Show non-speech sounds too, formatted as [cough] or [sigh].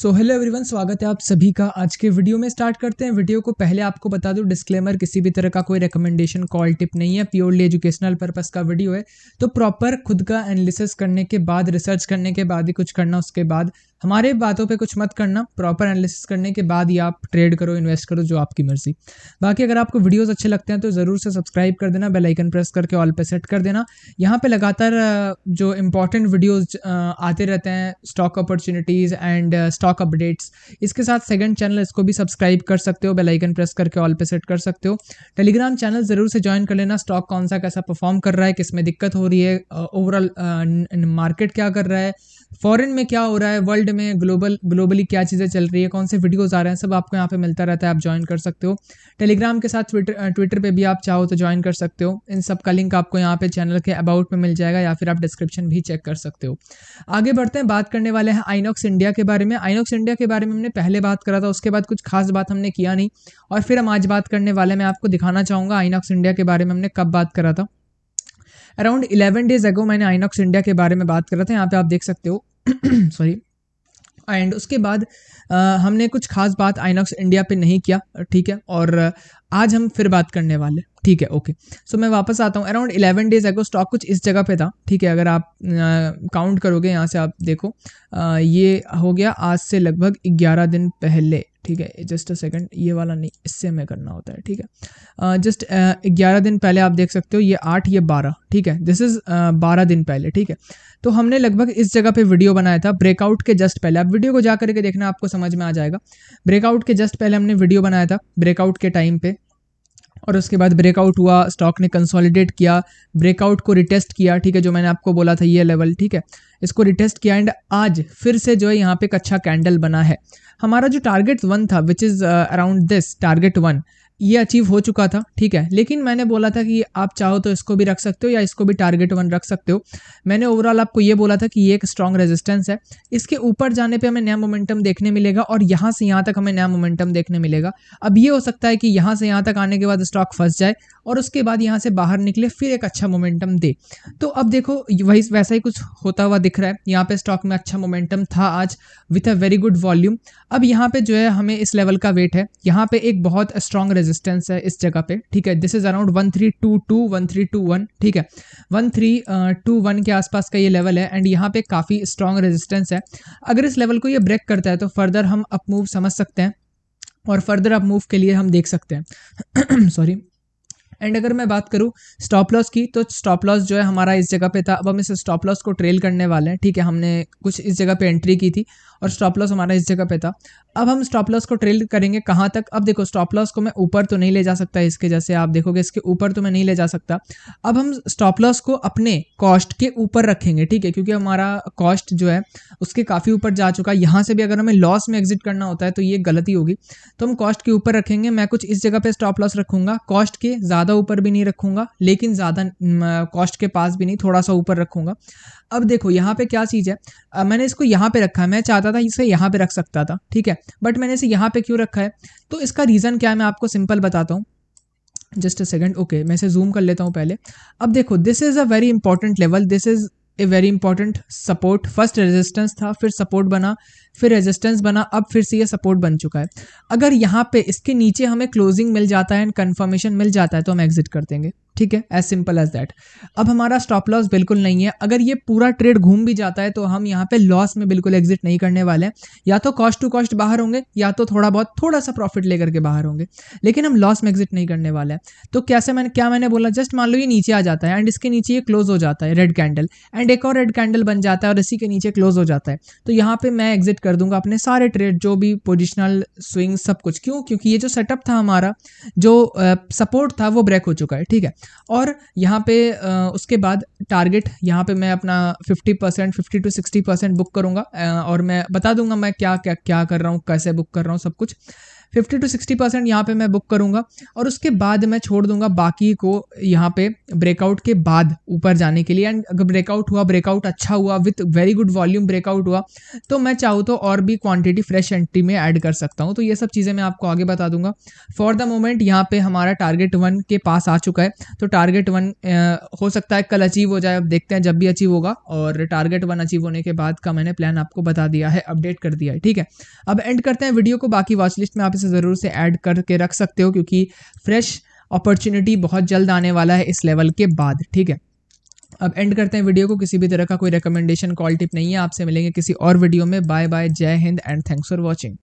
so hello everyone स्वागत है आप सभी का आज के वीडियो में स्टार्ट करते हैं वीडियो को पहले आपको बता दूं डिस्क्लेमर किसी भी तरह का कोई रिकमेंडेशन कॉल टिप नहीं है प्योरली एजुकेशनल पर्पस का वीडियो है तो प्रॉपर खुद का एनालिसिस करने के बाद रिसर्च करने के बाद ही कुछ करना उसके बाद हमारे बातों पे कुछ मत करना प्रॉपर एनालिसिस करने के बाद ही आप ट्रेड करो इन्वेस्ट करो जो आपकी मर्जी बाकी अगर आपको वीडियोस अच्छे लगते हैं तो ज़रूर से सब्सक्राइब कर देना बेल आइकन प्रेस करके ऑल पे सेट कर देना यहाँ पे लगातार जो इंपॉर्टेंट वीडियोस आते रहते हैं stock opportunities and stock updates इसके साथ सेकेंड चैनल इसको भी सब्सक्राइब कर सकते हो बेलाइकन प्रेस करके ऑल पे सेट कर सकते हो टेलीग्राम चैनल ज़रूर से ज्वाइन कर लेना स्टॉक कौन सा कैसा परफॉर्म कर रहा है किस में दिक्कत हो रही है ओवरऑल मार्केट क्या कर रहा है फॉरेन में क्या हो रहा है वर्ल्ड में ग्लोबल ग्लोबली क्या चीज़ें चल रही है कौन से वीडियोज़ आ रहे हैं सब आपको यहाँ पे मिलता रहता है आप ज्वाइन कर सकते हो टेलीग्राम के साथ ट्विटर ट्विटर पे भी आप चाहो तो ज्वाइन कर सकते हो इन सब का लिंक आपको यहाँ पे चैनल के अबाउट में मिल जाएगा या फिर आप डिस्क्रिप्शन भी चेक कर सकते हो आगे बढ़ते हैं बात करने वाले हैं आइनॉक्स इंडिया के बारे में आइनॉक्स इंडिया के बारे में हमने पहले बात करा था उसके बाद कुछ खास बात हमने किया नहीं और फिर हम आज बात करने वाले मैं आपको दिखाना चाहूँगा आइनॉक्स इंडिया के बारे में हमने कब बात करा था अराउंड इलेवन डेज अगो मैंने आइनॉक्स इंडिया के बारे में बात करा था यहाँ पे आप देख सकते हो सॉरी [clears throat] एंड उसके बाद आ, हमने कुछ खास बात आइनॉक्स इंडिया पे नहीं किया ठीक है और आज हम फिर बात करने वाले ठीक है ओके सो मैं वापस आता हूँ around eleven days ago stock कुछ इस जगह पे था ठीक है अगर आप काउंट करोगे यहाँ से आप देखो आ, ये हो गया आज से लगभग ग्यारह दिन पहले ठीक है जस्ट अ सेकंड ये वाला नहीं इससे हमें करना होता है ठीक है जस्ट ग्यारह दिन पहले आप देख सकते हो ये आठ ये बारह ठीक है दिस इज़ बारह दिन पहले ठीक है तो हमने लगभग इस जगह पे वीडियो बनाया था ब्रेकआउट के जस्ट पहले आप वीडियो को जा करके देखना आपको समझ में आ जाएगा ब्रेकआउट के जस्ट पहले हमने वीडियो बनाया था ब्रेकआउट के टाइम पे और उसके बाद ब्रेकआउट हुआ स्टॉक ने कंसोलिडेट किया ब्रेकआउट को रिटेस्ट किया ठीक है जो मैंने आपको बोला था ये लेवल ठीक है इसको रिटेस्ट किया एंड आज फिर से जो है यहाँ पे एक अच्छा कैंडल बना है हमारा जो टारगेट वन था which is around this target one ये अचीव हो चुका था ठीक है लेकिन मैंने बोला था कि आप चाहो तो इसको भी रख सकते हो या इसको भी टारगेट वन रख सकते हो मैंने ओवरऑल आपको ये बोला था कि ये एक स्ट्रॉन्ग रेजिस्टेंस है इसके ऊपर जाने पे हमें नया मोमेंटम देखने मिलेगा और यहाँ से यहाँ तक हमें नया मोमेंटम देखने मिलेगा अब ये हो सकता है कि यहाँ से यहाँ तक आने के बाद स्टॉक फंस जाए और उसके बाद यहाँ से बाहर निकले फिर एक अच्छा मोमेंटम दे तो अब देखो वही वैसा ही कुछ होता हुआ दिख रहा है यहाँ पे स्टॉक में अच्छा मोमेंटम था आज with a very good volume अब यहाँ पे जो है हमें इस लेवल का वेट है यहाँ पे एक बहुत स्ट्रॉन्ग रेजिस्टेंस है इस जगह पे ठीक है this is around one three two two one three two one ठीक है वन थ्री टू वन के आसपास का ये लेवल है एंड यहाँ पे काफ़ी स्ट्रॉन्ग रेजिस्टेंस है अगर इस लेवल को ये ब्रेक करता है तो फर्दर हम अपमूव समझ सकते हैं और फर्दर अपमूव के लिए हम देख सकते हैं सॉरी [clears throat] एंड अगर मैं बात करूँ स्टॉप लॉस की तो स्टॉप लॉस जो है हमारा इस जगह पे था अब हम इस स्टॉप लॉस को ट्रेल करने वाले हैं ठीक है हमने कुछ इस जगह पे एंट्री की थी और स्टॉप लॉस हमारा इस जगह पे था अब हम स्टॉप लॉस को ट्रेल करेंगे कहाँ तक अब देखो स्टॉप लॉस को मैं ऊपर तो नहीं ले जा सकता इसके जैसे आप देखोगे इसके ऊपर तो मैं नहीं ले जा सकता अब हम स्टॉप लॉस को अपने कॉस्ट के ऊपर रखेंगे ठीक है क्योंकि हमारा कॉस्ट जो है उसके काफ़ी ऊपर जा चुका है यहाँ से भी अगर हमें लॉस में एग्जिट करना होता है तो ये गलती होगी तो हम कॉस्ट के ऊपर रखेंगे मैं कुछ इस जगह पर स्टॉप लॉस रखूँगा कॉस्ट के ज़्यादा ज़्यादा ऊपर भी नहीं रखूँगा लेकिन ज़्यादा कॉस्ट के पास भी नहीं थोड़ा सा ऊपर रखूँगा अब देखो यहाँ पे क्या चीज़ है आ, मैंने इसको यहाँ पे रखा है मैं चाहता था इसे यहाँ पे रख सकता था ठीक है बट मैंने इसे यहाँ पे क्यों रखा है तो इसका रीज़न क्या है मैं आपको सिंपल बताता हूँ जस्ट अ सेकेंड ओके मैं इसे जूम कर लेता हूँ पहले अब देखो this is a very important level this is a very important support first resistance था फिर सपोर्ट बना फिर रेजिस्टेंस बना अब फिर से ये सपोर्ट बन चुका है अगर यहाँ पे इसके नीचे हमें क्लोजिंग मिल जाता है एंड कन्फर्मेशन मिल जाता है तो हम एग्जिट कर देंगे ठीक है एज सिंपल एज दैट अब हमारा स्टॉप लॉस बिल्कुल नहीं है अगर ये पूरा ट्रेड घूम भी जाता है तो हम यहाँ पे लॉस में बिल्कुल एग्जिट नहीं करने वाले हैं या तो कॉस्ट टू कॉस्ट बाहर होंगे या तो थोड़ा बहुत थोड़ा सा प्रॉफिट लेकर के बाहर होंगे लेकिन हम लॉस में एग्जिट नहीं करने वाले हैं तो कैसे मैंने क्या मैंने बोला जस्ट मान लो ये नीचे आ जाता है एंड इसके नीचे ये क्लोज हो जाता है रेड कैंडल एंड एक और रेड कैंडल बन जाता है और इसी के नीचे क्लोज हो जाता है तो यहाँ पर मैं एग्जिट कर दूंगा अपने सारे ट्रेड जो भी पोजिशनल स्विंग सब कुछ क्यों क्योंकि ये जो सेटअप था हमारा जो सपोर्ट था वो ब्रेक हो चुका है ठीक है और यहाँ पे उसके बाद टारगेट यहाँ पे मैं अपना 50 percent fifty to sixty percent book करूँगा और मैं बता दूंगा मैं क्या क्या क्या कर रहा हूँ कैसे बुक कर रहा हूँ सब कुछ फिफ्टी टू सिक्सटी परसेंट यहाँ पर मैं बुक करूँगा और उसके बाद मैं छोड़ दूंगा बाकी को यहाँ पे ब्रेकआउट के बाद ऊपर जाने के लिए एंड अगर ब्रेकआउट हुआ ब्रेकआउट अच्छा हुआ with very good volume breakout हुआ तो मैं चाहूँ तो और भी क्वांटिटी फ्रेश एंट्री में ऐड कर सकता हूँ तो ये सब चीज़ें मैं आपको आगे बता दूंगा फॉर द मोमेंट यहाँ पर हमारा टारगेट वन के पास आ चुका है तो टारगेट वन हो सकता है कल अचीव हो जाए अब देखते हैं जब भी अचीव होगा और टारगेट वन अचीव होने के बाद का मैंने प्लान आपको बता दिया है अपडेट कर दिया है ठीक है अब एंड करते हैं वीडियो को बाकी वॉच लिस्ट में आप इसे ज़रूर से ऐड करके रख सकते हो क्योंकि फ्रेश अपॉर्चुनिटी बहुत जल्द आने वाला है इस लेवल के बाद ठीक है अब एंड करते हैं वीडियो को किसी भी तरह का कोई रिकमेंडेशन कॉल टिप नहीं है आपसे मिलेंगे किसी और वीडियो में bye bye Jai Hind and thanks for watching